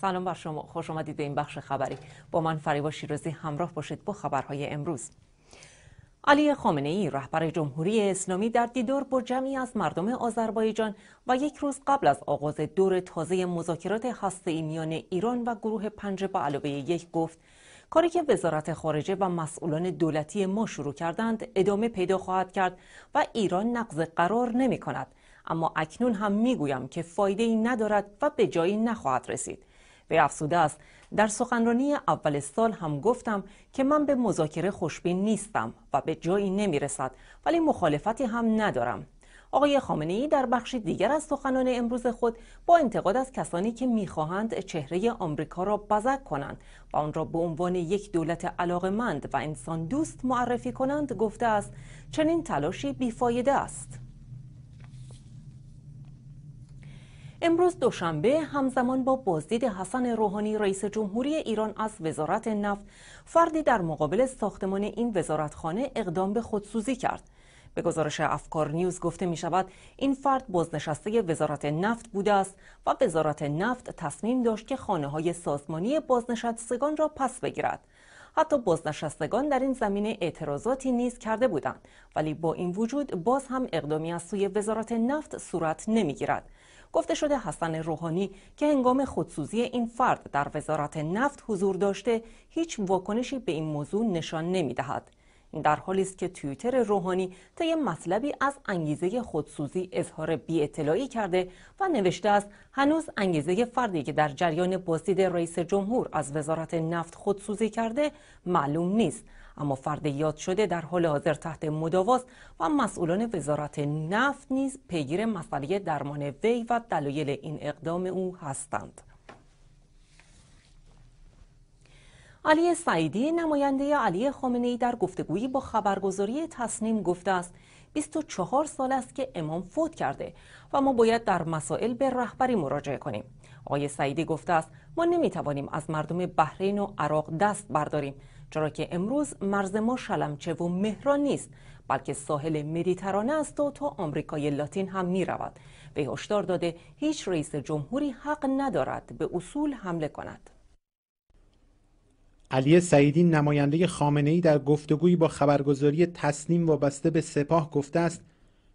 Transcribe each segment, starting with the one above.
سلام بر شما خوش آمدید به این بخش خبری با من فریبا شیرازی همراه باشید با خبرهای امروز علی خامنه ای رهبر جمهوری اسلامی در دیدار با جمعی از مردم آذربایجان و یک روز قبل از آغاز دور تازه مذاکرات هسته میان ایران و گروه پنج به علاوه یک گفت کاری که وزارت خارجه و مسئولان دولتی ما شروع کردند ادامه پیدا خواهد کرد و ایران نقض قرار نمی کند اما اکنون هم میگویم که فایده ای ندارد و به جایی نخواهد رسید به افسوده است در سخنرانی اول سال هم گفتم که من به مذاکره خوشبین نیستم و به جایی نمیرسد ولی مخالفتی هم ندارم آقای خامنه ای در بخشی دیگر از سخنان امروز خود با انتقاد از کسانی که میخواهند چهره آمریکا را بزک کنند و آن را به عنوان یک دولت علاقمند و انسان دوست معرفی کنند گفته است چنین تلاشی بیفایده است امروز دوشنبه همزمان با بازدید حسن روحانی رئیس جمهوری ایران از وزارت نفت فردی در مقابل ساختمان این وزارتخانه اقدام به خودسوزی کرد به گزارش افکار نیوز گفته می شود این فرد بازنشسته وزارت نفت بوده است و وزارت نفت تصمیم داشت که خانه های سازمانی بازنشستگان را پس بگیرد حتی بازنشستگان در این زمینه اعتراضاتی نیز کرده بودند ولی با این وجود باز هم اقدامی از سوی وزارت نفت صورت نمیگیرد گفته شده حسن روحانی که هنگام خودسوزی این فرد در وزارت نفت حضور داشته هیچ واکنشی به این موضوع نشان نمیدهد. این در حالی است که توییتر روحانی طی مطلبی از انگیزه خودسوزی اظهار بی اطلاعی کرده و نوشته است هنوز انگیزه فردی که در جریان بازدید رئیس جمهور از وزارت نفت خودسوزی کرده معلوم نیست اما فرد یاد شده در حال حاضر تحت مداواست و مسئولان وزارت نفت نیز پیگیر مسئله درمان وی و دلایل این اقدام او هستند علی سعیدی نماینده علی خامنه ای در گفتگویی با خبرگزاری تصنیم گفته است 24 سال است که امام فوت کرده و ما باید در مسائل به رهبری مراجعه کنیم. آقای سعیدی گفته است ما نمیتوانیم از مردم بحرین و عراق دست برداریم چرا که امروز مرز ما شلمچه و مهران نیست بلکه ساحل مدیترانه است و تا آمریکای لاتین هم می رود به هشدار داده هیچ رئیس جمهوری حق ندارد به اصول حمله کند علی سعیدی نماینده خامنه ای در گفتگویی با خبرگزاری تسنیم وابسته به سپاه گفته است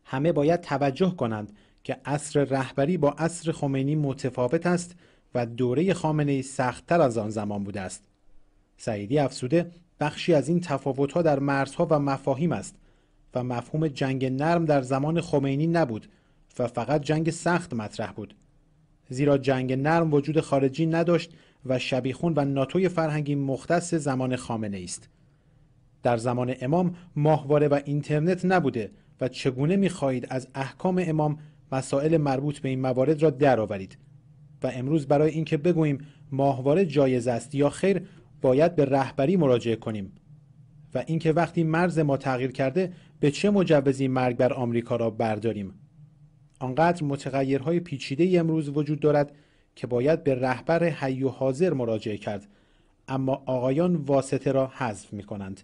همه باید توجه کنند که اصر رهبری با عصر خمینی متفاوت است و دوره خامنه ای سختتر از آن زمان بوده است سعیدی افسوده بخشی از این تفاوتها در مرزها و مفاهیم است و مفهوم جنگ نرم در زمان خمینی نبود و فقط جنگ سخت مطرح بود زیرا جنگ نرم وجود خارجی نداشت و شبیخون و ناتوی فرهنگی مختص زمان خامنه است در زمان امام ماهواره و اینترنت نبوده و چگونه میخواهید از احکام امام مسائل مربوط به این موارد را درآورید و امروز برای اینکه بگوییم ماهواره جایز است یا خیر باید به رهبری مراجعه کنیم و اینکه وقتی مرز ما تغییر کرده به چه مجوزی مرگ بر آمریکا را برداریم آنقدر متغیرهای پیچیده امروز وجود دارد که باید به رهبر حی و حاضر مراجعه کرد اما آقایان واسطه را حذف می کنند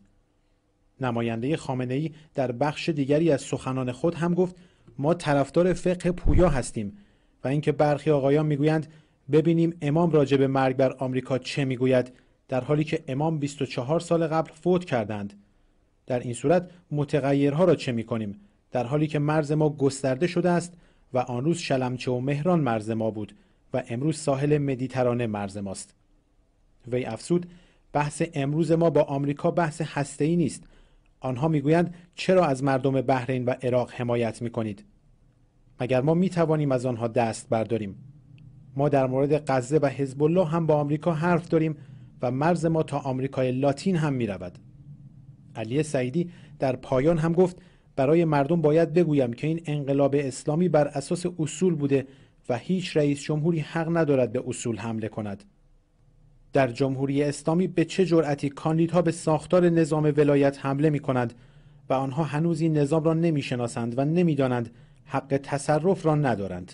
نماینده خامنه ای در بخش دیگری از سخنان خود هم گفت ما طرفدار فقه پویا هستیم و اینکه برخی آقایان میگویند ببینیم امام راجع به مرگ بر آمریکا چه میگوید در حالی که امام 24 سال قبل فوت کردند در این صورت متغیرها را چه می کنیم در حالی که مرز ما گسترده شده است و آن روز شلمچه و مهران مرز ما بود و امروز ساحل مدیترانه مرز ماست وی افسود بحث امروز ما با آمریکا بحث هسته ای نیست آنها میگویند چرا از مردم بحرین و عراق حمایت می کنید مگر ما می توانیم از آنها دست برداریم ما در مورد غزه و حزب الله هم با آمریکا حرف داریم و مرز ما تا آمریکای لاتین هم می رود. علی سعیدی در پایان هم گفت برای مردم باید بگویم که این انقلاب اسلامی بر اساس اصول بوده و هیچ رئیس جمهوری حق ندارد به اصول حمله کند. در جمهوری اسلامی به چه جرأتی کاندیدها به ساختار نظام ولایت حمله می کند و آنها هنوز این نظام را نمیشناسند و نمیدانند حق تصرف را ندارند.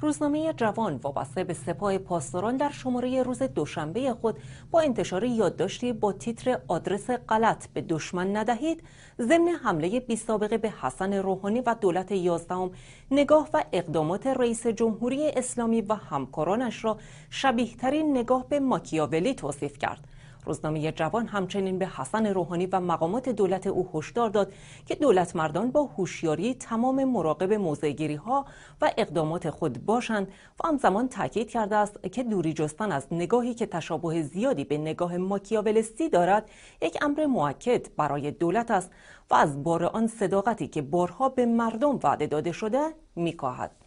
روزنامه جوان وابسته به سپاه پاسداران در شماره روز دوشنبه خود با انتشار یادداشتی با تیتر آدرس غلط به دشمن ندهید ضمن حمله بی سابقه به حسن روحانی و دولت یازدهم نگاه و اقدامات رئیس جمهوری اسلامی و همکارانش را شبیهترین نگاه به ماکیاولی توصیف کرد روزنامه جوان همچنین به حسن روحانی و مقامات دولت او هشدار داد که دولت مردان با هوشیاری تمام مراقب موضعگیری ها و اقدامات خود باشند و همزمان تاکید کرده است که دوری جستن از نگاهی که تشابه زیادی به نگاه ماکیاولستی دارد یک امر موکد برای دولت است و از بار آن صداقتی که بارها به مردم وعده داده شده میکاهد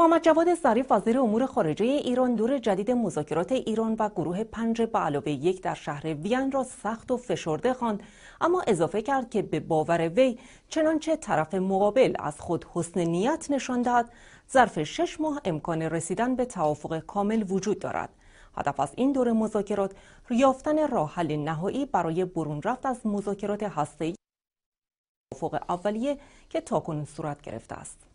محمد جواد ظریف وزیر امور خارجه ایران دور جدید مذاکرات ایران و گروه پنج به علاوه یک در شهر وین را سخت و فشرده خواند اما اضافه کرد که به باور وی چنانچه طرف مقابل از خود حسن نیت نشان دهد ظرف شش ماه امکان رسیدن به توافق کامل وجود دارد هدف از این دور مذاکرات یافتن راحل نهایی برای برون رفت از مذاکرات هسته‌ای توافق اولیه که تاکنون صورت گرفته است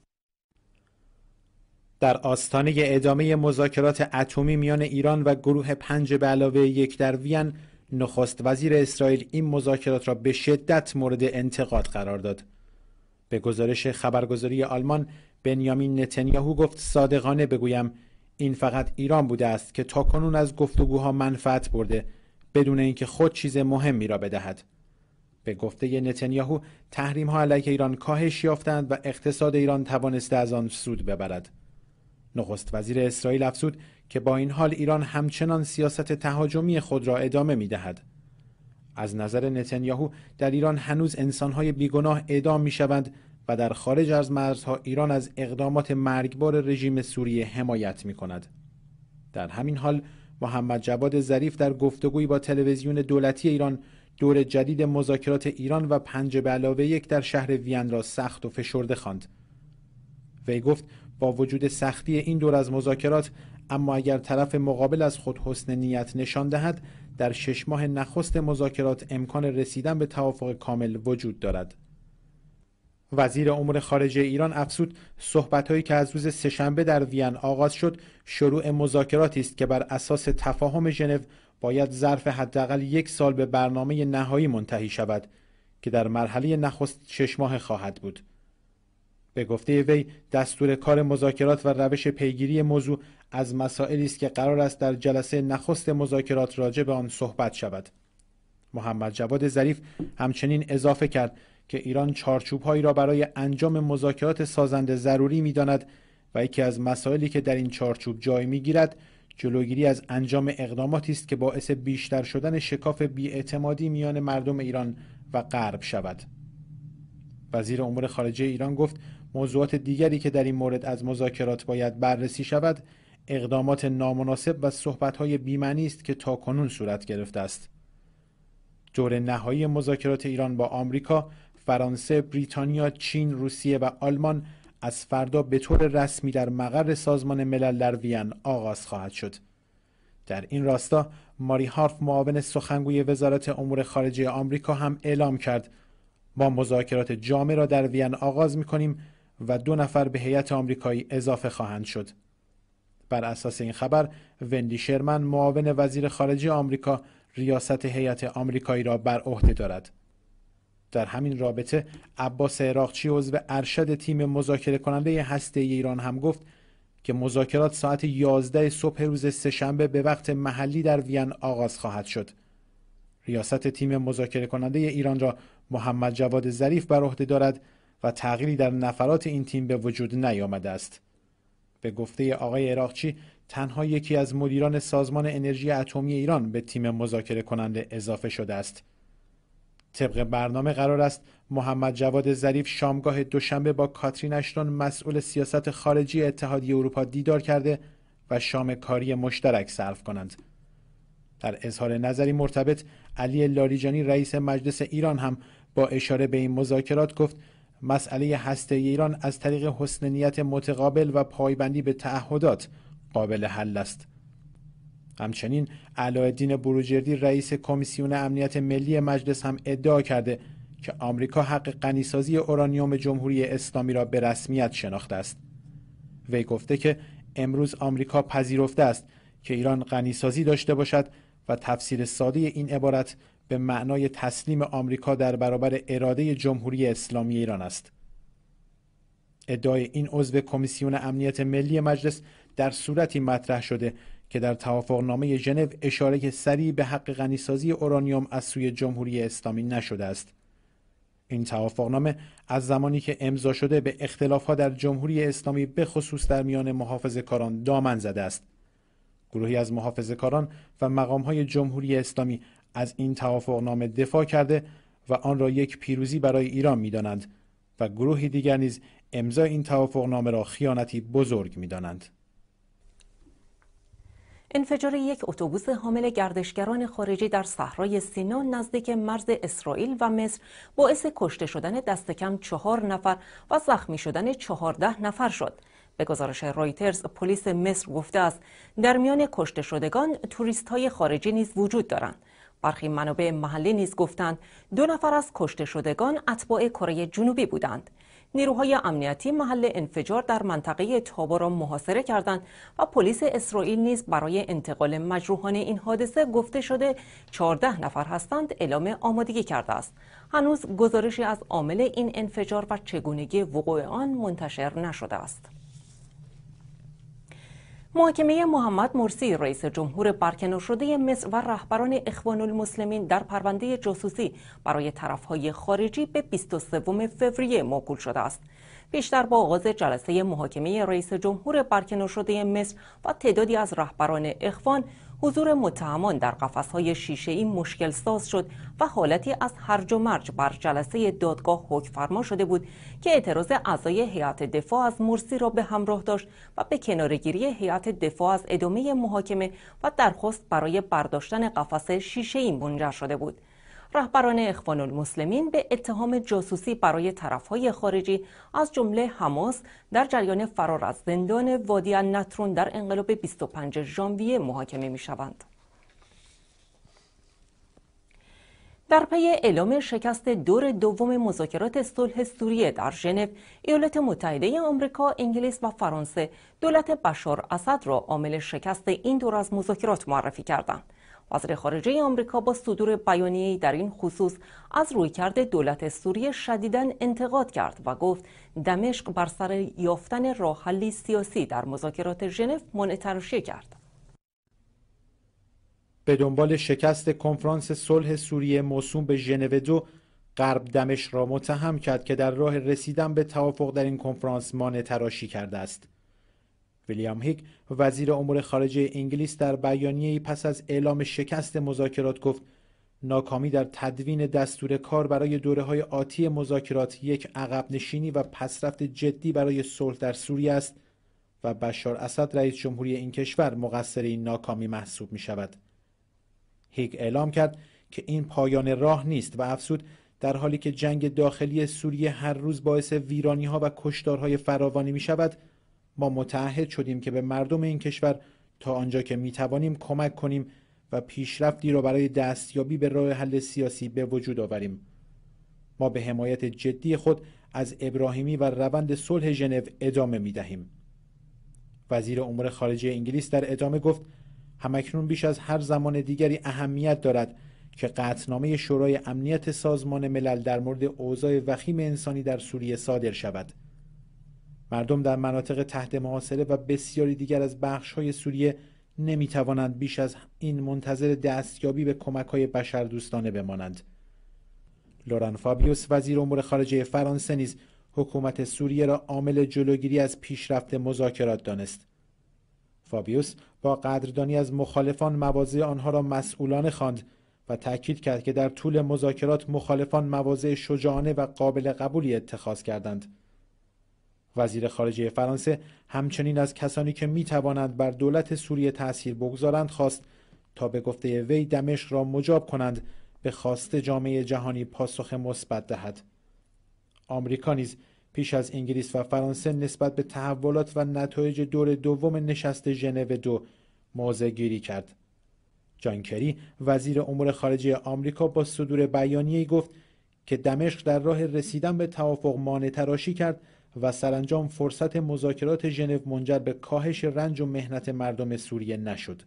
در آستانه ادامه مذاکرات اتمی میان ایران و گروه پنج به علاوه یک در وین نخست وزیر اسرائیل این مذاکرات را به شدت مورد انتقاد قرار داد به گزارش خبرگزاری آلمان بنیامین نتنیاهو گفت صادقانه بگویم این فقط ایران بوده است که تاکنون از گفتگوها منفعت برده بدون اینکه خود چیز مهمی را بدهد به گفته نتنیاهو، تحریم ها علیه ایران کاهش یافتند و اقتصاد ایران توانسته از آن سود ببرد نخست وزیر اسرائیل افزود که با این حال ایران همچنان سیاست تهاجمی خود را ادامه می دهد. از نظر نتانیاهو در ایران هنوز انسانهای بیگناه اعدام می شوند و در خارج از مرزها ایران از اقدامات مرگبار رژیم سوریه حمایت می کند. در همین حال محمد جواد ظریف در گفتگوی با تلویزیون دولتی ایران دور جدید مذاکرات ایران و پنج به علاوه یک در شهر وین را سخت و فشرده خواند. وی گفت با وجود سختی این دور از مذاکرات اما اگر طرف مقابل از خود حسن نیت نشان دهد در شش ماه نخست مذاکرات امکان رسیدن به توافق کامل وجود دارد وزیر امور خارجه ایران افسود هایی که از روز سهشنبه در وین آغاز شد شروع مذاکراتی است که بر اساس تفاهم ژنو باید ظرف حداقل یک سال به برنامه نهایی منتهی شود که در مرحله نخست شش ماه خواهد بود به گفته وی دستور کار مذاکرات و روش پیگیری موضوع از مسائلی است که قرار است در جلسه نخست مذاکرات راجع به آن صحبت شود محمد جواد ظریف همچنین اضافه کرد که ایران چارچوب هایی را برای انجام مذاکرات سازنده ضروری میداند و یکی از مسائلی که در این چارچوب جای گیرد جلوگیری از انجام اقداماتی است که باعث بیشتر شدن شکاف بیاعتمادی میان مردم ایران و غرب شود وزیر امور خارجه ایران گفت موضوعات دیگری که در این مورد از مذاکرات باید بررسی شود اقدامات نامناسب و صحبتهای بیمنی است که تا کنون صورت گرفته است دور نهایی مذاکرات ایران با آمریکا فرانسه بریتانیا چین روسیه و آلمان از فردا به طور رسمی در مقر سازمان ملل در وین آغاز خواهد شد در این راستا ماری هارف معاون سخنگوی وزارت امور خارجه آمریکا هم اعلام کرد با مذاکرات جامع را در وین آغاز می و دو نفر به هیئت آمریکایی اضافه خواهند شد. بر اساس این خبر وندی شرمن معاون وزیر خارجه آمریکا ریاست هیئت آمریکایی را بر عهده دارد. در همین رابطه عباس عراقچی عضو ارشد تیم مذاکره کننده هسته ایران هم گفت که مذاکرات ساعت 11 صبح روز سهشنبه به وقت محلی در وین آغاز خواهد شد. ریاست تیم مذاکره کننده ایران را محمد جواد ظریف بر عهده دارد و تغییری در نفرات این تیم به وجود نیامده است به گفته آقای عراقچی تنها یکی از مدیران سازمان انرژی اتمی ایران به تیم مذاکره کننده اضافه شده است طبق برنامه قرار است محمد جواد ظریف شامگاه دوشنبه با کاترین اشتون مسئول سیاست خارجی اتحادیه اروپا دیدار کرده و شام کاری مشترک صرف کنند در اظهار نظری مرتبط علی لاریجانی رئیس مجلس ایران هم با اشاره به این مذاکرات گفت مسئله هسته ایران از طریق حسن نیت متقابل و پایبندی به تعهدات قابل حل است همچنین علایالدین بروجردی رئیس کمیسیون امنیت ملی مجلس هم ادعا کرده که آمریکا حق غنیسازی اورانیوم جمهوری اسلامی را به رسمیت شناخته است وی گفته که امروز آمریکا پذیرفته است که ایران غنیسازی داشته باشد و تفسیر ساده این عبارت به معنای تسلیم آمریکا در برابر اراده جمهوری اسلامی ایران است ادعای این عضو کمیسیون امنیت ملی مجلس در صورتی مطرح شده که در توافقنامه ژنو اشاره سریع به حق غنیسازی اورانیوم از سوی جمهوری اسلامی نشده است این توافقنامه از زمانی که امضا شده به اختلافها در جمهوری اسلامی به خصوص در میان محافظه کاران دامن زده است گروهی از محافظه کاران و مقامهای جمهوری اسلامی از این توافقنامه دفاع کرده و آن را یک پیروزی برای ایران دانند و گروهی دیگر نیز امضای این توافقنامه را خیانتی بزرگ دانند انفجار یک اتوبوس حامل گردشگران خارجی در صحرای سینا نزدیک مرز اسرائیل و مصر باعث کشته شدن دست کم چهار نفر و زخمی شدن چهارده نفر شد. به گزارش رایترز پلیس مصر گفته است در میان کشته شدگان توریست های خارجی نیز وجود دارند. برخی منابع محلی نیز گفتند دو نفر از کشته شدگان اتباع کره جنوبی بودند. نیروهای امنیتی محل انفجار در منطقه تابا را محاصره کردند و پلیس اسرائیل نیز برای انتقال مجروحان این حادثه گفته شده 14 نفر هستند اعلام آمادگی کرده است هنوز گزارشی از عامل این انفجار و چگونگی وقوع آن منتشر نشده است محاکمه محمد مرسی رئیس جمهور برکنار شده مصر و رهبران اخوان المسلمین در پرونده جاسوسی برای طرفهای خارجی به 23 فوریه موکول شده است. پیشتر با آغاز جلسه محاکمه رئیس جمهور برکنار شده مصر و تعدادی از رهبران اخوان حضور متهمان در قفسهای شیشه ای مشکل ساز شد و حالتی از هرج و مرج بر جلسه دادگاه حکم فرما شده بود که اعتراض اعضای هیئت دفاع از مرسی را به همراه داشت و به کنارگیری هیئت دفاع از ادامه محاکمه و درخواست برای برداشتن قفسه شیشه ای منجر شده بود. رهبران اخوان المسلمین به اتهام جاسوسی برای طرفهای خارجی از جمله حماس در جریان فرار از زندان وادی نترون در انقلاب 25 ژانویه محاکمه می شوند. در پی اعلام شکست دور دوم مذاکرات صلح سوریه در ژنو ایالات متحده آمریکا انگلیس و فرانسه دولت بشار اسد را عامل شکست این دور از مذاکرات معرفی کردند وزیر خارجه آمریکا با صدور بیانیه‌ای در این خصوص از رویکرد دولت سوریه شدیداً انتقاد کرد و گفت دمشق بر سر یافتن حلی سیاسی در مذاکرات ژنو منترشی کرد. به دنبال شکست کنفرانس صلح سوریه موسوم به ژنو دو غرب دمشق را متهم کرد که در راه رسیدن به توافق در این کنفرانس مانع تراشی کرده است ویلیام هیک وزیر امور خارجه انگلیس در بیانیه‌ای پس از اعلام شکست مذاکرات گفت ناکامی در تدوین دستور کار برای دوره های آتی مذاکرات یک عقب نشینی و پسرفت جدی برای صلح در سوریه است و بشار اسد رئیس جمهوری این کشور مقصر این ناکامی محسوب می شود. هیک اعلام کرد که این پایان راه نیست و افسود در حالی که جنگ داخلی سوریه هر روز باعث ویرانی ها و کشتارهای فراوانی می شود ما متعهد شدیم که به مردم این کشور تا آنجا که می توانیم کمک کنیم و پیشرفتی را برای دستیابی به راه حل سیاسی به وجود آوریم ما به حمایت جدی خود از ابراهیمی و روند صلح ژنو ادامه می دهیم وزیر امور خارجه انگلیس در ادامه گفت همکنون بیش از هر زمان دیگری اهمیت دارد که قطنامه شورای امنیت سازمان ملل در مورد اوضاع وخیم انسانی در سوریه صادر شود مردم در مناطق تحت محاصره و بسیاری دیگر از های سوریه نمی توانند بیش از این منتظر دستیابی به کمک های بشردوستانه بمانند. لوران فابیوس وزیر امور خارجه فرانسه نیز حکومت سوریه را عامل جلوگیری از پیشرفت مذاکرات دانست. فابیوس با قدردانی از مخالفان مواضع آنها را مسئولانه خواند و تأکید کرد که در طول مذاکرات مخالفان مواضع شجاعانه و قابل قبولی اتخاذ کردند. وزیر خارجه فرانسه همچنین از کسانی که می توانند بر دولت سوریه تأثیر بگذارند خواست تا به گفته وی دمشق را مجاب کنند به خواست جامعه جهانی پاسخ مثبت دهد آمریکا نیز پیش از انگلیس و فرانسه نسبت به تحولات و نتایج دور دوم نشست ژنو دو موضع گیری کرد جان کری وزیر امور خارجه آمریکا با صدور بیانیه‌ای گفت که دمشق در راه رسیدن به توافق مانع تراشی کرد و سرانجام فرصت مذاکرات ژنو منجر به کاهش رنج و مهنت مردم سوریه نشد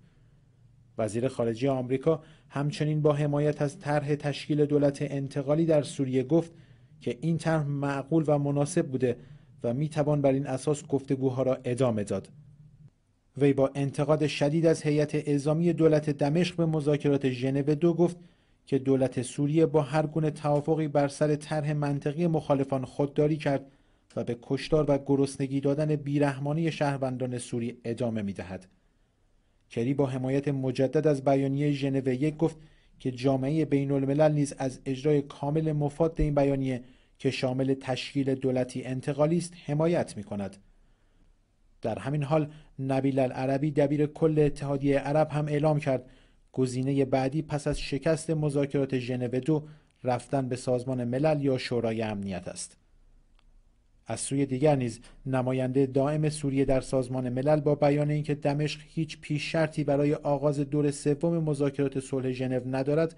وزیر خارجه آمریکا همچنین با حمایت از طرح تشکیل دولت انتقالی در سوریه گفت که این طرح معقول و مناسب بوده و می توان بر این اساس گفتگوها را ادامه داد وی با انتقاد شدید از هیئت اعزامی دولت دمشق به مذاکرات ژنو دو گفت که دولت سوریه با هر گونه توافقی بر سر طرح منطقی مخالفان خودداری کرد و به کشتار و گرسنگی دادن بیرحمانی شهروندان سوری ادامه می دهد. کری با حمایت مجدد از بیانیه ژنو یک گفت که جامعه بین الملل نیز از اجرای کامل مفاد این بیانیه که شامل تشکیل دولتی انتقالی است حمایت می کند. در همین حال نبیل العربی دبیر کل اتحادیه عرب هم اعلام کرد گزینه بعدی پس از شکست مذاکرات ژنو دو رفتن به سازمان ملل یا شورای امنیت است. از سوی دیگر نیز نماینده دائم سوریه در سازمان ملل با بیان اینکه دمشق هیچ پیش شرطی برای آغاز دور سوم مذاکرات صلح ژنو ندارد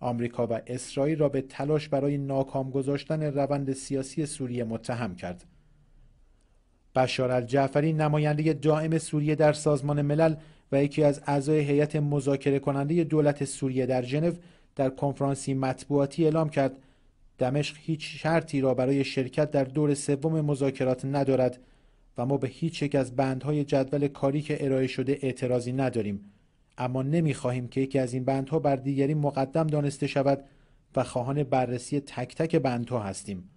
آمریکا و اسرائیل را به تلاش برای ناکام گذاشتن روند سیاسی سوریه متهم کرد بشار الجعفری نماینده دائم سوریه در سازمان ملل و یکی از اعضای هیئت مذاکره کننده دولت سوریه در ژنو در کنفرانسی مطبوعاتی اعلام کرد دمشق هیچ شرطی را برای شرکت در دور سوم مذاکرات ندارد و ما به هیچ یک از بندهای جدول کاری که ارائه شده اعتراضی نداریم اما نمیخواهیم که یکی از این بندها بر دیگری مقدم دانسته شود و خواهان بررسی تک تک بندها هستیم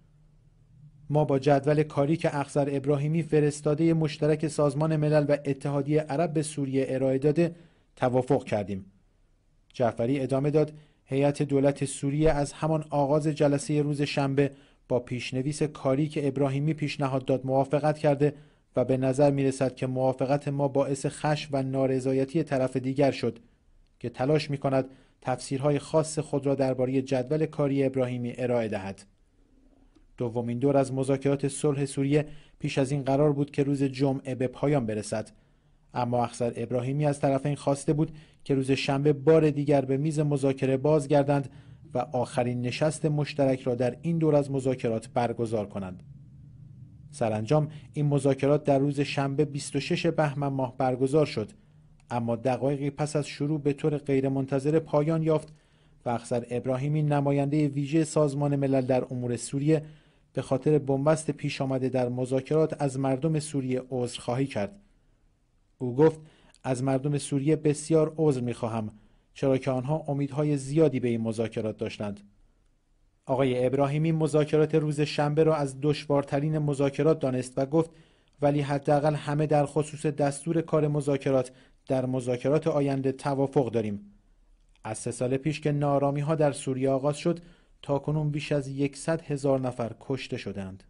ما با جدول کاری که اخزر ابراهیمی فرستاده مشترک سازمان ملل و اتحادیه عرب به سوریه ارائه داده توافق کردیم جعفری ادامه داد هیئت دولت سوریه از همان آغاز جلسه روز شنبه با پیشنویس کاری که ابراهیمی پیشنهاد داد موافقت کرده و به نظر می رسد که موافقت ما باعث خش و نارضایتی طرف دیگر شد که تلاش می کند تفسیرهای خاص خود را درباره جدول کاری ابراهیمی ارائه دهد. دومین دور از مذاکرات صلح سوریه پیش از این قرار بود که روز جمعه به پایان برسد اما اخسر ابراهیمی از طرفین خواسته بود که روز شنبه بار دیگر به میز مذاکره بازگردند و آخرین نشست مشترک را در این دور از مذاکرات برگزار کنند. سرانجام این مذاکرات در روز شنبه 26 بهمن ماه برگزار شد اما دقایقی پس از شروع به طور غیرمنتظره پایان یافت و اخسر ابراهیمی نماینده ویژه سازمان ملل در امور سوریه به خاطر بنبست پیش آمده در مذاکرات از مردم سوریه عذرخواهی کرد او گفت از مردم سوریه بسیار عذر میخواهم چرا که آنها امیدهای زیادی به این مذاکرات داشتند آقای ابراهیمی مذاکرات روز شنبه را از دشوارترین مذاکرات دانست و گفت ولی حداقل همه در خصوص دستور کار مذاکرات در مذاکرات آینده توافق داریم از سه سال پیش که نارامی ها در سوریه آغاز شد تا کنون بیش از 100 هزار نفر کشته شدند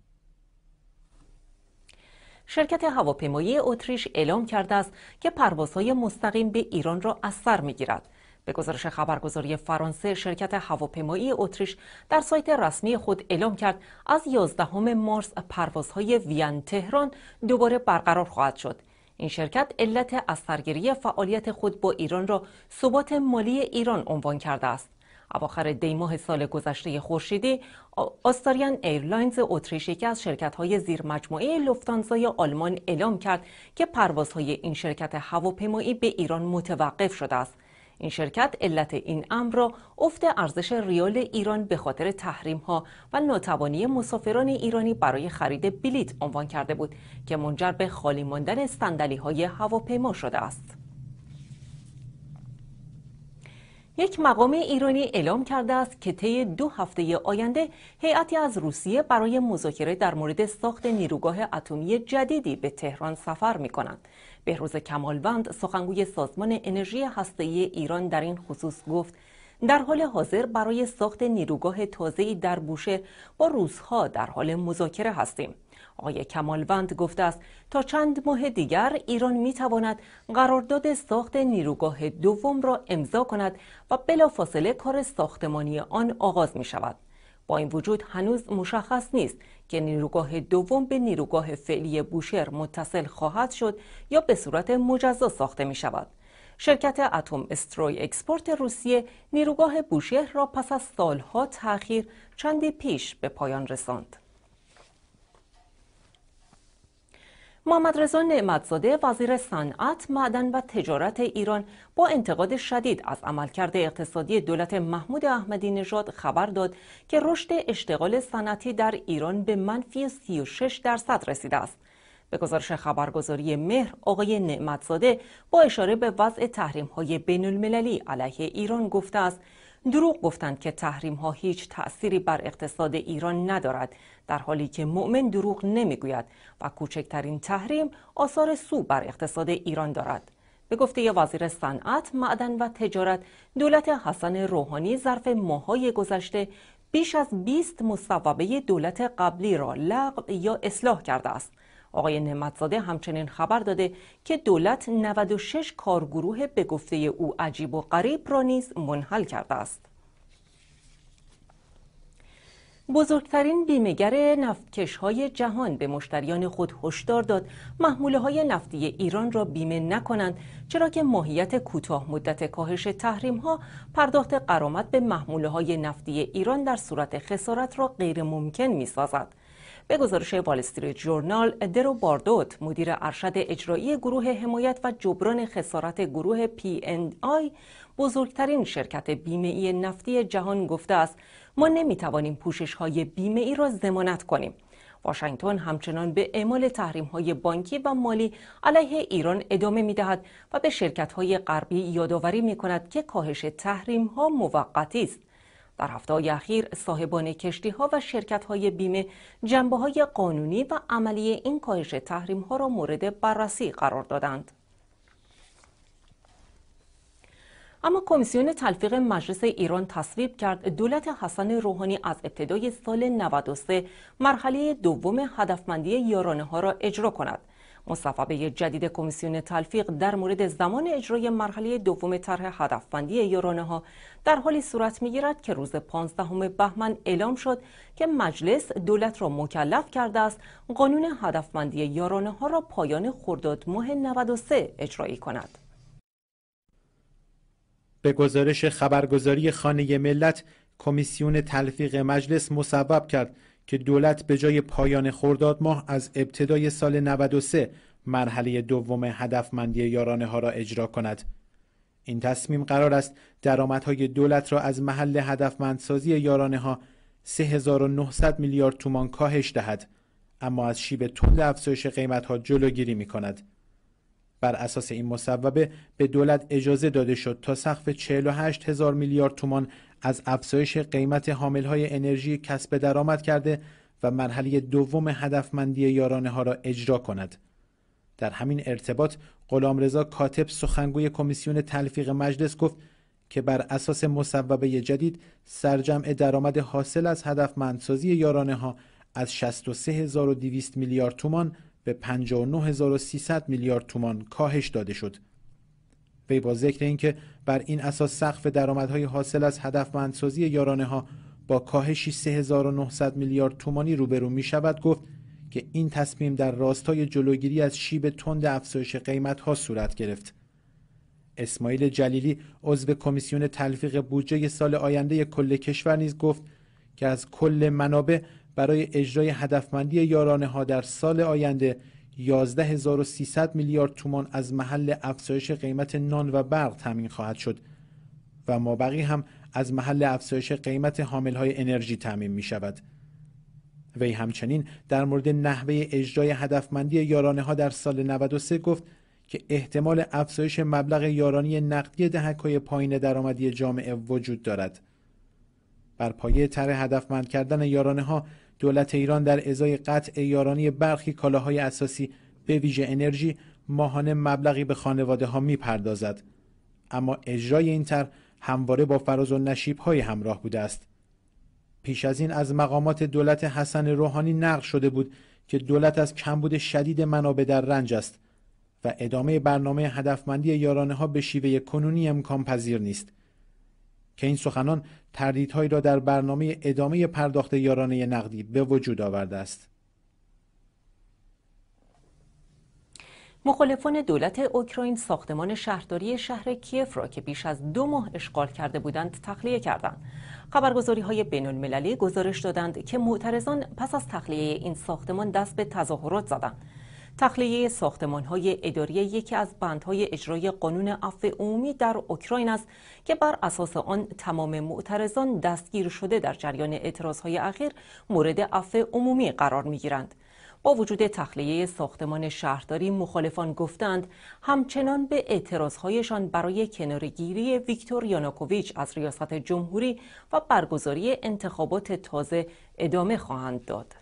شرکت هواپیمایی اتریش اعلام کرده است که پروازهای مستقیم به ایران را از سر میگیرد به گزارش خبرگزاری فرانسه شرکت هواپیمایی اتریش در سایت رسمی خود اعلام کرد از 11 مارس پروازهای وین تهران دوباره برقرار خواهد شد این شرکت علت از فعالیت خود با ایران را ثبات مالی ایران عنوان کرده است اواخر دیماه سال گذشته خورشیدی آستاریان ایرلاینز اتریش یکی از شرکت‌های زیرمجموعه لفتانزای آلمان اعلام کرد که پروازهای این شرکت هواپیمایی به ایران متوقف شده است. این شرکت علت این امر را افت ارزش ریال ایران به خاطر تحریم ها و ناتوانی مسافران ایرانی برای خرید بلیت عنوان کرده بود که منجر به خالی ماندن صندلی های هواپیما شده است. یک مقام ایرانی اعلام کرده است که طی دو هفته آینده هیئتی از روسیه برای مذاکره در مورد ساخت نیروگاه اتمی جدیدی به تهران سفر می کنند. بهروز کمالوند سخنگوی سازمان انرژی هسته‌ای ایران در این خصوص گفت در حال حاضر برای ساخت نیروگاه تازه‌ای در بوشهر با روزها در حال مذاکره هستیم. آقای کمالوند گفته است تا چند ماه دیگر ایران می تواند قرارداد ساخت نیروگاه دوم را امضا کند و بلافاصله کار ساختمانی آن آغاز می شود. با این وجود هنوز مشخص نیست که نیروگاه دوم به نیروگاه فعلی بوشهر متصل خواهد شد یا به صورت مجزا ساخته می شود. شرکت اتم استروی اکسپورت روسیه نیروگاه بوشهر را پس از سالها تاخیر چندی پیش به پایان رساند. محمد رضا نعمتزاده وزیر صنعت، معدن و تجارت ایران با انتقاد شدید از عملکرد اقتصادی دولت محمود احمدی نژاد خبر داد که رشد اشتغال صنعتی در ایران به منفی 36 درصد رسیده است. به گزارش خبرگزاری مهر آقای نعمتزاده با اشاره به وضع تحریم های بین المللی علیه ایران گفته است دروغ گفتند که تحریم ها هیچ تأثیری بر اقتصاد ایران ندارد در حالی که مؤمن دروغ نمیگوید و کوچکترین تحریم آثار سو بر اقتصاد ایران دارد به گفته وزیر صنعت، معدن و تجارت دولت حسن روحانی ظرف ماهای گذشته بیش از 20 مصوبه دولت قبلی را لغو یا اصلاح کرده است آقای نمتزاده همچنین خبر داده که دولت 96 کارگروه به گفته او عجیب و غریب را نیز منحل کرده است. بزرگترین بیمهگر نفتکش های جهان به مشتریان خود هشدار داد محموله های نفتی ایران را بیمه نکنند چرا که ماهیت کوتاه مدت کاهش تحریم ها پرداخت قرامت به محموله های نفتی ایران در صورت خسارت را غیر ممکن می سازد. به گزارش وال جورنال درو باردوت مدیر ارشد اجرایی گروه حمایت و جبران خسارت گروه پی آی بزرگترین شرکت بیمه نفتی جهان گفته است ما توانیم پوشش های بیمه ای را ضمانت کنیم واشنگتن همچنان به اعمال تحریم های بانکی و مالی علیه ایران ادامه می دهد و به شرکت های غربی یادآوری می کند که کاهش تحریم ها موقتی است در هفته های اخیر صاحبان کشتی ها و شرکت های بیمه جنبه های قانونی و عملی این کاهش تحریم ها را مورد بررسی قرار دادند. اما کمیسیون تلفیق مجلس ایران تصویب کرد دولت حسن روحانی از ابتدای سال 93 مرحله دوم هدفمندی یارانه ها را اجرا کند. مصوبه جدید کمیسیون تلفیق در مورد زمان اجرای مرحله دوم طرح هدفبندی یارانه ها در حالی صورت میگیرد که روز 15 بهمن اعلام شد که مجلس دولت را مکلف کرده است قانون هدفمندی یارانه ها را پایان خرداد ماه 93 اجرایی کند. به گزارش خبرگزاری خانه ملت کمیسیون تلفیق مجلس مصوب کرد که دولت به جای پایان خرداد ماه از ابتدای سال 93 مرحله دوم هدفمندی یارانه ها را اجرا کند این تصمیم قرار است درآمدهای دولت را از محل هدفمندسازی یارانه ها 3900 میلیارد تومان کاهش دهد اما از شیب تند افزایش قیمت ها جلوگیری می کند. بر اساس این مصوبه به دولت اجازه داده شد تا سقف 48 هزار میلیارد تومان از افزایش قیمت های انرژی کسب درآمد کرده و مرحله دوم هدفمندی یارانه ها را اجرا کند. در همین ارتباط غلامرضا کاتب سخنگوی کمیسیون تلفیق مجلس گفت که بر اساس مصوبه جدید سرجمع درآمد حاصل از هدفمندسازی یارانه ها از 63200 میلیارد تومان به 59300 میلیارد تومان کاهش داده شد. وی با ذکر اینکه بر این اساس سقف درآمدهای حاصل از هدفمندسازی یارانه ها با کاهشی 3900 میلیارد تومانی روبرو می شود گفت که این تصمیم در راستای جلوگیری از شیب تند افزایش قیمت ها صورت گرفت. اسماعیل جلیلی عضو کمیسیون تلفیق بودجه سال آینده کل کشور نیز گفت که از کل منابع برای اجرای هدفمندی یارانه ها در سال آینده 11300 میلیارد تومان از محل افزایش قیمت نان و برق تامین خواهد شد و مابقی هم از محل افزایش قیمت حامل های انرژی تامین می شود. وی همچنین در مورد نحوه اجرای هدفمندی یارانه ها در سال 93 گفت که احتمال افزایش مبلغ یارانی نقدی دهک های پایین درآمدی جامعه وجود دارد. بر پایه طرح هدفمند کردن یارانه ها دولت ایران در ازای قطع یارانی برخی کالاهای اساسی به ویژه انرژی ماهانه مبلغی به خانواده ها می پردازد. اما اجرای این طرح همواره با فراز و نشیب های همراه بوده است. پیش از این از مقامات دولت حسن روحانی نقل شده بود که دولت از کمبود شدید منابع در رنج است و ادامه برنامه هدفمندی یارانه ها به شیوه کنونی امکان پذیر نیست. که این سخنان تردیدهایی را در برنامه ادامه پرداخت یارانه نقدی به وجود آورده است مخالفان دولت اوکراین ساختمان شهرداری شهر کیف را که بیش از دو ماه اشغال کرده بودند تخلیه کردند. خبرگزاری های بین المللی گزارش دادند که معترضان پس از تخلیه این ساختمان دست به تظاهرات زدند. تخلیه ساختمان های اداری یکی از بندهای اجرای قانون عفو عمومی در اوکراین است که بر اساس آن تمام معترضان دستگیر شده در جریان اعتراض های اخیر مورد عفو عمومی قرار می گیرند. با وجود تخلیه ساختمان شهرداری مخالفان گفتند همچنان به اعتراضهایشان برای کنارگیری ویکتور یاناکوویچ از ریاست جمهوری و برگزاری انتخابات تازه ادامه خواهند داد.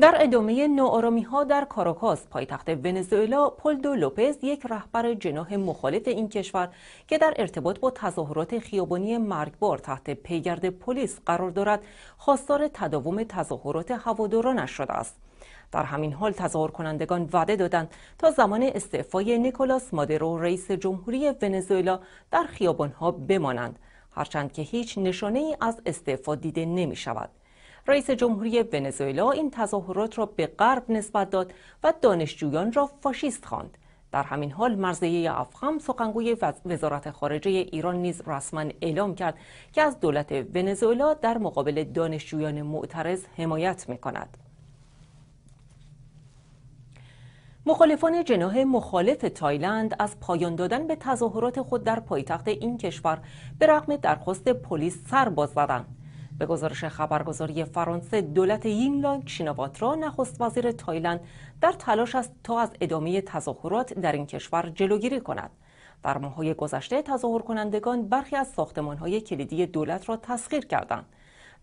در ادامه نوآرامی ها در کاراکاس پایتخت ونزوئلا پولدو لوپز یک رهبر جناح مخالف این کشور که در ارتباط با تظاهرات خیابانی مرگبار تحت پیگرد پلیس قرار دارد خواستار تداوم تظاهرات هوادارانش شده است در همین حال تظاهر کنندگان وعده دادند تا زمان استعفای نیکولاس مادرو رئیس جمهوری ونزوئلا در خیابانها بمانند هرچند که هیچ نشانه ای از استعفا دیده نمی شود. رئیس جمهوری ونزوئلا این تظاهرات را به غرب نسبت داد و دانشجویان را فاشیست خواند در همین حال مرزیه افخم سخنگوی وزارت خارجه ایران نیز رسما اعلام کرد که از دولت ونزوئلا در مقابل دانشجویان معترض حمایت می کند. مخالفان جناه مخالف تایلند از پایان دادن به تظاهرات خود در پایتخت این کشور به رغم درخواست پلیس سر باز زدند به گزارش خبرگزاری فرانسه دولت یینلانگ شینواترا نخست وزیر تایلند در تلاش است تا از ادامه تظاهرات در این کشور جلوگیری کند در ماههای گذشته تظاهر کنندگان برخی از ساختمانهای کلیدی دولت را تسخیر کردند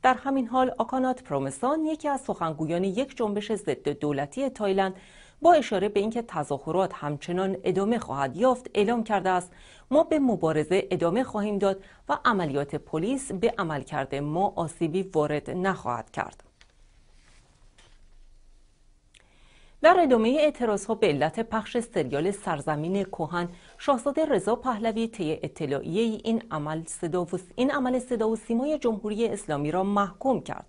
در همین حال آکانات پرومسان یکی از سخنگویان یک جنبش ضد دولتی تایلند با اشاره به اینکه تظاهرات همچنان ادامه خواهد یافت اعلام کرده است ما به مبارزه ادامه خواهیم داد و عملیات پلیس به عملکرد ما آسیبی وارد نخواهد کرد. در ادامه اعتراض ها به علت پخش سریال سرزمین کوهن شاهزاده رضا پهلوی طی اطلاعیه این عمل صدا این عمل صدا و سیمای جمهوری اسلامی را محکوم کرد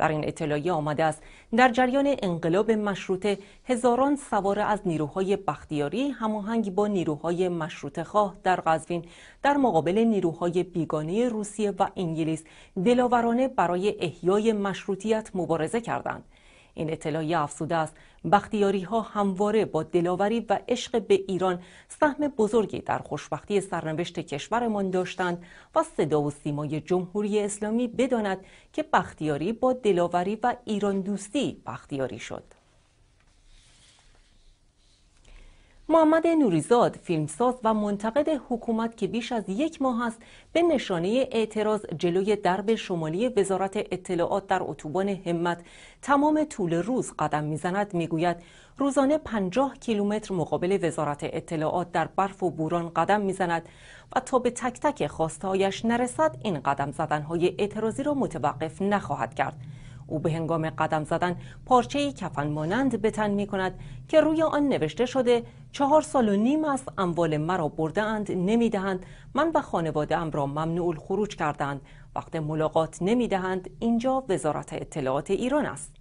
در این اطلاعیه آمده است در جریان انقلاب مشروطه هزاران سوار از نیروهای بختیاری هماهنگ با نیروهای مشروطه خواه در غزوین در مقابل نیروهای بیگانه روسیه و انگلیس دلاورانه برای احیای مشروطیت مبارزه کردند این اطلاعیه افزوده است بختیاری ها همواره با دلاوری و عشق به ایران سهم بزرگی در خوشبختی سرنوشت کشورمان داشتند و صدا و سیمای جمهوری اسلامی بداند که بختیاری با دلاوری و ایران دوستی بختیاری شد محمد نوریزاد فیلمساز و منتقد حکومت که بیش از یک ماه است به نشانه اعتراض جلوی درب شمالی وزارت اطلاعات در اتوبان همت تمام طول روز قدم میزند میگوید روزانه 50 کیلومتر مقابل وزارت اطلاعات در برف و بوران قدم میزند و تا به تک تک خواستهایش نرسد این قدم زدنهای اعتراضی را متوقف نخواهد کرد او به هنگام قدم زدن پارچه کفن مانند به تن می کند که روی آن نوشته شده چهار سال و نیم است اموال مرا بردهاند نمیدهند من و خانواده ام را ممنوع الخروج کردند وقت ملاقات نمیدهند اینجا وزارت اطلاعات ایران است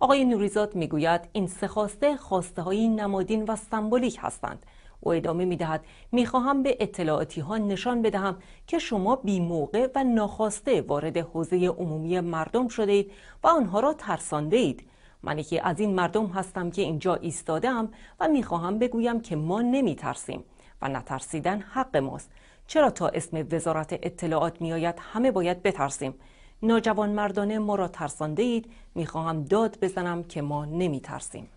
آقای نوریزاد میگوید این سه خواسته خواسته های نمادین و سمبولیک هستند او ادامه می دهد می خواهم به اطلاعاتی ها نشان بدهم که شما بی موقع و ناخواسته وارد حوزه عمومی مردم شده اید و آنها را ترسانده اید من که از این مردم هستم که اینجا ایستاده ام و می خواهم بگویم که ما نمی ترسیم و نترسیدن حق ماست چرا تا اسم وزارت اطلاعات میآید همه باید بترسیم ناجوان مردانه ما را ترسانده اید میخواهم داد بزنم که ما نمی ترسیم.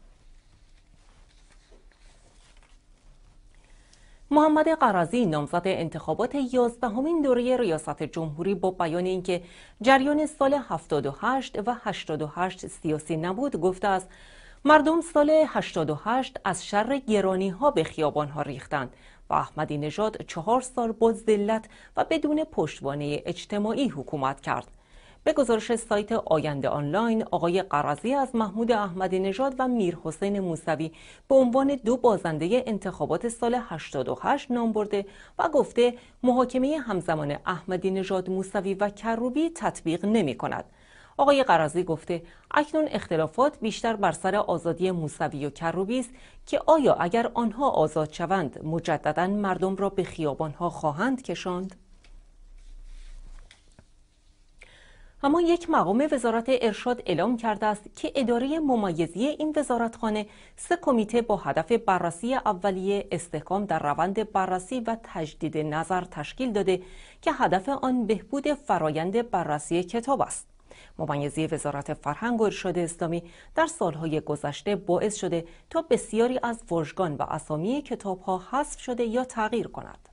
محمد قرازی نامزد انتخابات یازدهمین دوره ریاست جمهوری با بیان اینکه جریان سال 78 و 88 سیاسی نبود گفته است مردم سال 88 از شر گرانی ها به خیابان ها ریختند و احمدی نژاد چهار سال با ذلت و بدون پشتوانه اجتماعی حکومت کرد به گزارش سایت آینده آنلاین آقای قرازی از محمود احمدی نژاد و میر حسین موسوی به عنوان دو بازنده انتخابات سال 88 نام برده و گفته محاکمه همزمان احمدی نژاد موسوی و کروبی تطبیق نمی کند. آقای قرازی گفته اکنون اختلافات بیشتر بر سر آزادی موسوی و کروبی است که آیا اگر آنها آزاد شوند مجددا مردم را به خیابانها خواهند کشاند؟ اما یک مقام وزارت ارشاد اعلام کرده است که اداره ممایزی این وزارتخانه سه کمیته با هدف بررسی اولیه استحکام در روند بررسی و تجدید نظر تشکیل داده که هدف آن بهبود فرایند بررسی کتاب است ممیزی وزارت فرهنگ و ارشاد اسلامی در سالهای گذشته باعث شده تا بسیاری از ورژگان و اسامی کتابها حذف شده یا تغییر کند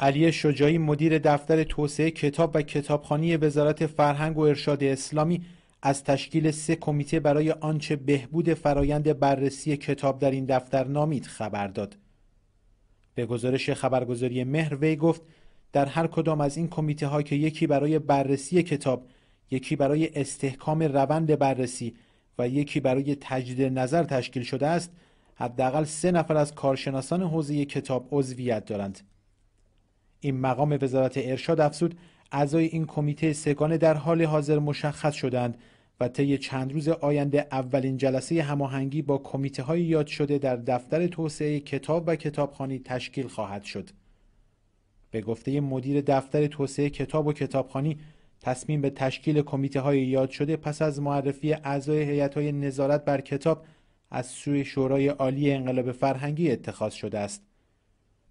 علی شجاعی مدیر دفتر توسعه کتاب و کتابخانی وزارت فرهنگ و ارشاد اسلامی از تشکیل سه کمیته برای آنچه بهبود فرایند بررسی کتاب در این دفتر نامید خبر داد. به گزارش خبرگزاری مهر وی گفت در هر کدام از این کمیته ها که یکی برای بررسی کتاب، یکی برای استحکام روند بررسی و یکی برای تجدید نظر تشکیل شده است، حداقل سه نفر از کارشناسان حوزه کتاب عضویت دارند. این مقام وزارت ارشاد افزود اعضای این کمیته سگانه در حال حاضر مشخص شدند و طی چند روز آینده اولین جلسه هماهنگی با کمیته های یاد شده در دفتر توسعه کتاب و کتابخانی تشکیل خواهد شد. به گفته مدیر دفتر توسعه کتاب و کتابخانی تصمیم به تشکیل کمیته های یاد شده پس از معرفی اعضای هیئت های نظارت بر کتاب از سوی شورای عالی انقلاب فرهنگی اتخاذ شده است.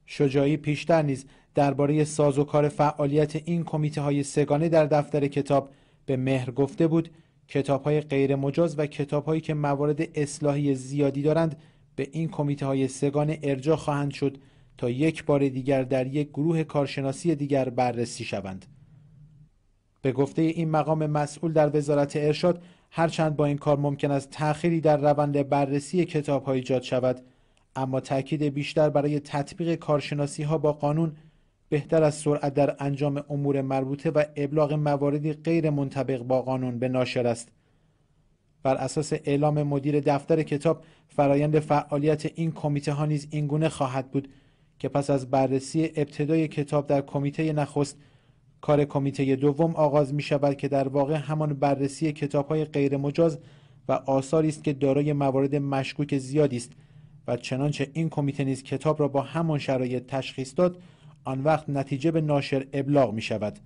شجاعی پیشتر نیز درباره سازوکار فعالیت این کمیته های سگانه در دفتر کتاب به مهر گفته بود کتاب های غیر مجاز و کتاب هایی که موارد اصلاحی زیادی دارند به این کمیته های سگانه ارجاع خواهند شد تا یک بار دیگر در یک گروه کارشناسی دیگر بررسی شوند به گفته این مقام مسئول در وزارت ارشاد هرچند با این کار ممکن است تأخیری در روند بررسی کتاب ها ایجاد شود اما تاکید بیشتر برای تطبیق کارشناسی ها با قانون بهتر از سرعت در انجام امور مربوطه و ابلاغ مواردی غیر منطبق با قانون به ناشر است بر اساس اعلام مدیر دفتر کتاب فرایند فعالیت این کمیته ها نیز اینگونه خواهد بود که پس از بررسی ابتدای کتاب در کمیته نخست کار کمیته دوم آغاز می شود که در واقع همان بررسی کتاب های غیر مجاز و آثاری است که دارای موارد مشکوک زیادی است و چنانچه این کمیته نیز کتاب را با همان شرایط تشخیص داد آن وقت نتیجه به ناشر ابلاغ می شود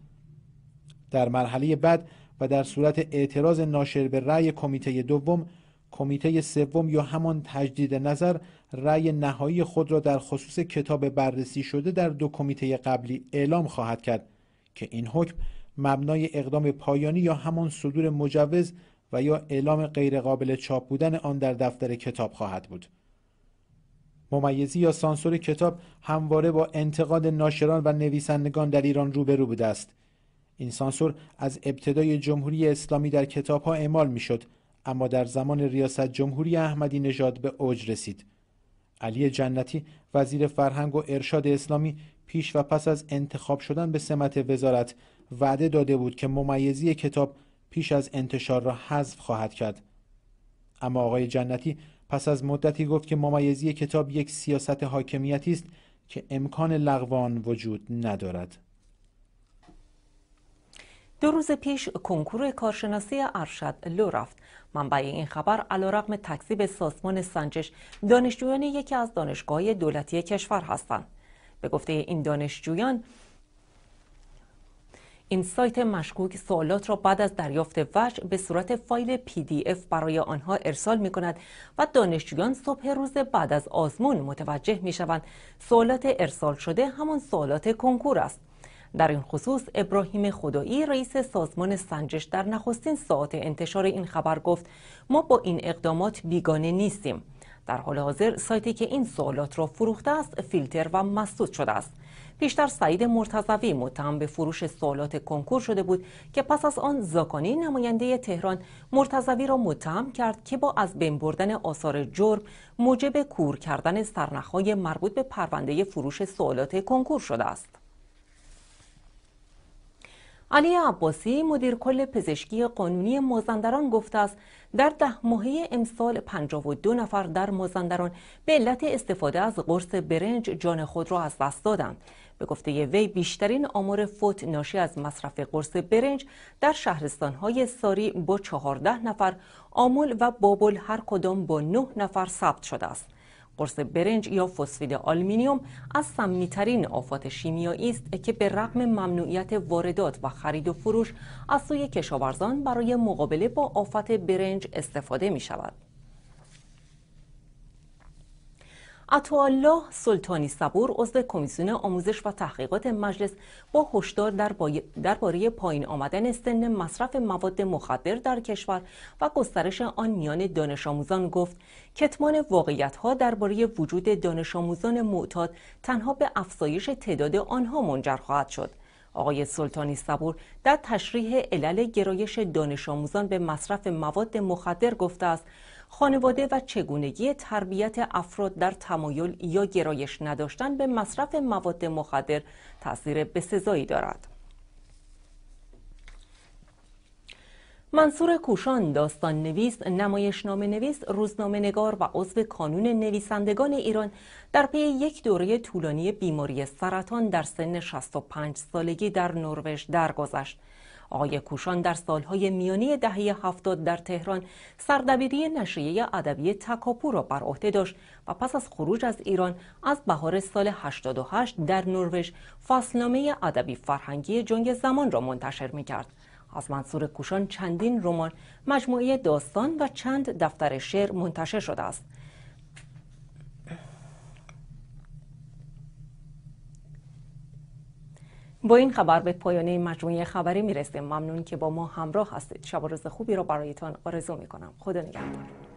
در مرحله بعد و در صورت اعتراض ناشر به رأی کمیته دوم کمیته سوم یا همان تجدید نظر رأی نهایی خود را در خصوص کتاب بررسی شده در دو کمیته قبلی اعلام خواهد کرد که این حکم مبنای اقدام پایانی یا همان صدور مجوز و یا اعلام غیرقابل چاپ بودن آن در دفتر کتاب خواهد بود ممیزی یا سانسور کتاب همواره با انتقاد ناشران و نویسندگان در ایران روبرو بوده است این سانسور از ابتدای جمهوری اسلامی در کتابها اعمال میشد اما در زمان ریاست جمهوری احمدی نژاد به اوج رسید علی جنتی وزیر فرهنگ و ارشاد اسلامی پیش و پس از انتخاب شدن به سمت وزارت وعده داده بود که ممیزی کتاب پیش از انتشار را حذف خواهد کرد اما آقای جنتی پس از مدتی گفت که ممیزی کتاب یک سیاست حاکمیتی است که امکان لغوان وجود ندارد دو روز پیش کنکور کارشناسی ارشد لو رفت منبع این خبر رقم تکذیب سازمان سنجش دانشجویان یکی از دانشگاه دولتی کشور هستند به گفته این دانشجویان این سایت مشکوک سوالات را بعد از دریافت وش به صورت فایل پی دی اف برای آنها ارسال می کند و دانشجویان صبح روز بعد از آزمون متوجه می شوند سوالات ارسال شده همان سوالات کنکور است. در این خصوص ابراهیم خدایی رئیس سازمان سنجش در نخستین ساعت انتشار این خبر گفت ما با این اقدامات بیگانه نیستیم. در حال حاضر سایتی که این سوالات را فروخته است فیلتر و مسدود شده است. پیشتر سعید مرتضوی متهم به فروش سوالات کنکور شده بود که پس از آن زاکانی نماینده تهران مرتضوی را متهم کرد که با از بین بردن آثار جرم موجب کور کردن سرنخهای مربوط به پرونده فروش سوالات کنکور شده است. علی عباسی مدیر کل پزشکی قانونی مازندران گفته است در ده ماهه امسال 52 نفر در مازندران به علت استفاده از قرص برنج جان خود را از دست دادند به گفته وی بیشترین آمار فوت ناشی از مصرف قرص برنج در شهرستانهای ساری با 14 نفر، آمل و بابل هر کدام با 9 نفر ثبت شده است. قرص برنج یا فسفید آلمینیوم از سمیترین آفات شیمیایی است که به رغم ممنوعیت واردات و خرید و فروش از سوی کشاورزان برای مقابله با آفات برنج استفاده می شود. عطاالله سلطانی صبور عضو کمیسیون آموزش و تحقیقات مجلس با هشدار درباره پایین آمدن سن مصرف مواد مخدر در کشور و گسترش آن میان دانش آموزان گفت کتمان واقعیت ها درباره وجود دانش آموزان معتاد تنها به افزایش تعداد آنها منجر خواهد شد آقای سلطانی صبور در تشریح علل گرایش دانش آموزان به مصرف مواد مخدر گفته است خانواده و چگونگی تربیت افراد در تمایل یا گرایش نداشتن به مصرف مواد مخدر تاثیر بسزایی دارد. منصور کوشان داستان نویس، نمایش نویس، روزنامه نگار و عضو کانون نویسندگان ایران در پی یک دوره طولانی بیماری سرطان در سن 65 سالگی در نروژ درگذشت. آقای کوشان در سالهای میانی دهه هفتاد در تهران سردبیری نشریه ادبی تکاپو را بر عهده داشت و پس از خروج از ایران از بهار سال 88 در نروژ فصلنامه ادبی فرهنگی جنگ زمان را منتشر می کرد. از منصور کوشان چندین رمان، مجموعه داستان و چند دفتر شعر منتشر شده است. با این خبر به پایان مجموعه خبری رسیم. ممنون که با ما همراه هستید شب و روز خوبی را برایتان آرزو کنم. خدا نگهدار